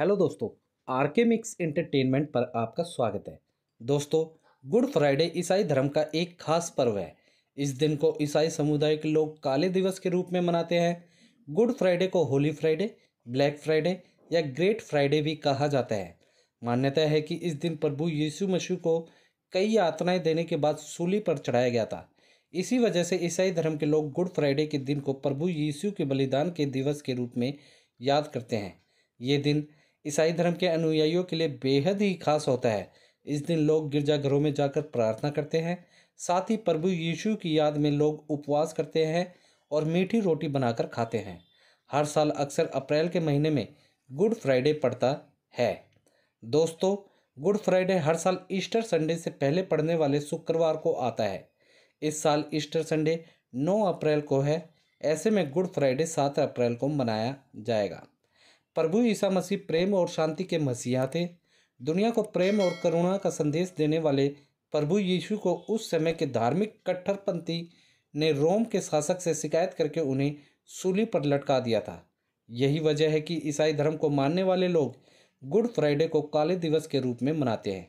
hello दोस्तों are K Mix entertainment पर आपका स्वागत है दोस्तों गुड फ्राइडे ईसाई धर्म का एक खास पर्व है इस दिन को ईसाई समुदाय के लोग काले दिवस के रूप में मनाते हैं गुड फ्राइडे को होली फ्राइडे ब्लैक फ्राइडे या ग्रेट फ्राइडे भी कहा जाता है मान्यता है कि इस दिन प्रभु यीशु मसीह को कई यातनाएं देने के बाद सूली पर चढ़ाया गया था इसी वजह से ईसाई धर्म के लोग गुड फ्राइडे के दिन को प्रभु यीशु के बलिदान के दिवस के रूप में याद करते हैं ये दिन ईसाई धर्म के अनुयायियों के लिए बेहद ही खास होता है इस दिन लोग गिरजाघरों में जाकर प्रार्थना करते हैं साथ ही प्रभु यीशु की याद में लोग उपवास करते हैं और मीठी रोटी बनाकर खाते हैं हर साल अक्सर अप्रैल के महीने में गुड फ्राइडे पड़ता है दोस्तों गुड फ्राइडे हर साल ईस्टर संडे से पहले पड़ने वाले शुक्रवार को आता है इस साल ईस्टर संडे 9 अप्रैल को है ऐसे में गुड फ्राइडे 7 अप्रैल को मनाया जाएगा प्रभु ईसा मसीह प्रेम और शांति के मसीहा थे दुनिया को प्रेम और करुणा का संदेश देने वाले प्रभु यीशु को उस समय के धार्मिक कट्टरपंथी ने रोम के शासक से शिकायत करके उन्हें सूली पर लटका दिया था यही वजह है कि ईसाई धर्म को मानने वाले लोग गुड फ्राइडे को काले दिवस के रूप में मनाते हैं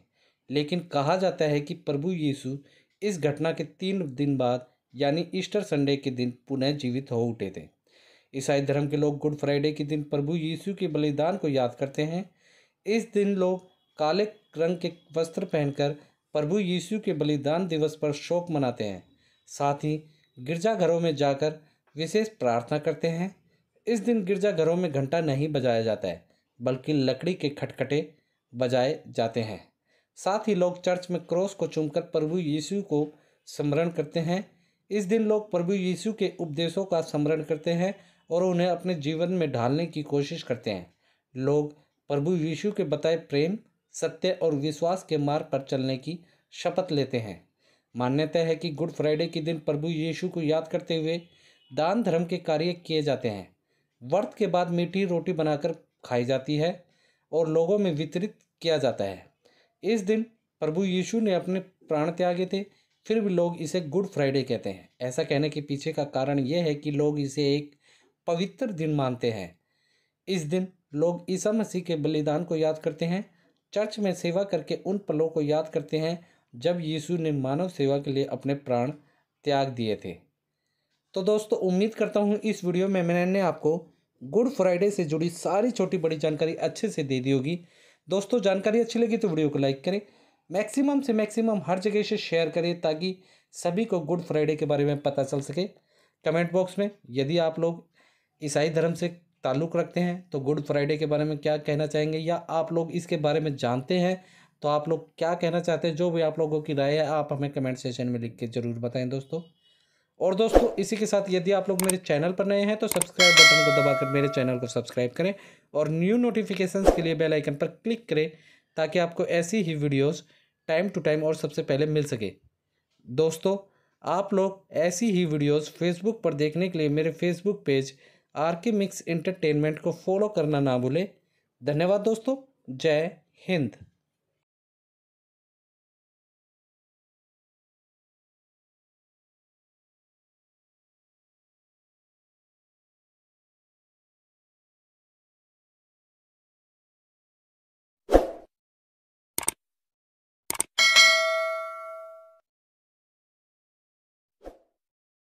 लेकिन कहा जाता है कि प्रभु यीशु इस घटना के तीन दिन बाद यानी ईस्टर संडे के दिन पुनः जीवित हो उठे थे ईसाई धर्म के लोग गुड फ्राइडे के दिन प्रभु यीशु के बलिदान को याद करते हैं इस दिन लोग काले रंग के वस्त्र पहनकर प्रभु यीशु के बलिदान दिवस पर शोक मनाते हैं साथ ही गिरजाघरों में जाकर विशेष प्रार्थना करते हैं इस दिन गिरजाघरों में घंटा नहीं बजाया जाता है बल्कि लकड़ी के खटखटे बजाए जाते हैं साथ ही लोग चर्च में क्रॉस को चूमकर प्रभु यीशु को स्मरण करते हैं इस दिन लोग प्रभु यीशु के उपदेशों का स्मरण करते हैं और उन्हें अपने जीवन में ढालने की कोशिश करते हैं लोग प्रभु यीशु के बताए प्रेम सत्य और विश्वास के मार्ग पर चलने की शपथ लेते हैं मान्यता है कि गुड फ्राइडे के दिन प्रभु यीशु को याद करते हुए दान धर्म के कार्य किए जाते हैं व्रत के बाद मीठी रोटी बनाकर खाई जाती है और लोगों में वितरित किया जाता है इस दिन प्रभु यीशु ने अपने प्राण त्यागे थे फिर भी लोग इसे गुड फ्राइडे कहते हैं ऐसा कहने के पीछे का कारण यह है कि लोग इसे एक पवित्र दिन मानते हैं इस दिन लोग ईसा मसीह के बलिदान को याद करते हैं चर्च में सेवा करके उन पलों को याद करते हैं जब यीशु ने मानव सेवा के लिए अपने प्राण त्याग दिए थे तो दोस्तों उम्मीद करता हूँ इस वीडियो में मैंने आपको गुड फ्राइडे से जुड़ी सारी छोटी बड़ी जानकारी अच्छे से दे दी होगी दोस्तों जानकारी अच्छी लगी तो वीडियो को लाइक करें मैक्सिमम से मैक्सिमम हर जगह से शेयर करें ताकि सभी को गुड फ्राइडे के बारे में पता चल सके कमेंट बॉक्स में यदि आप लोग ईसाई धर्म से ताल्लुक़ रखते हैं तो गुड फ्राइडे के बारे में क्या कहना चाहेंगे या आप लोग इसके बारे में जानते हैं तो आप लोग क्या कहना चाहते हैं जो भी आप लोगों की राय है आप हमें कमेंट सेशन में लिख के ज़रूर बताएं दोस्तों और दोस्तों इसी के साथ यदि आप लोग मेरे चैनल पर नए हैं तो सब्सक्राइब बटन को दबाकर मेरे चैनल को सब्सक्राइब करें और न्यू नोटिफिकेशंस के लिए बेल आइकन पर क्लिक करें ताकि आपको ऐसी ही वीडियोज़ टाइम टू टाइम और सबसे पहले मिल सके दोस्तों आप लोग ऐसी ही वीडियोज़ फेसबुक पर देखने के लिए मेरे Facebook page R K Mix Entertainment को फॉलो करना ना भूलें धन्यवाद दोस्तों जय हिंद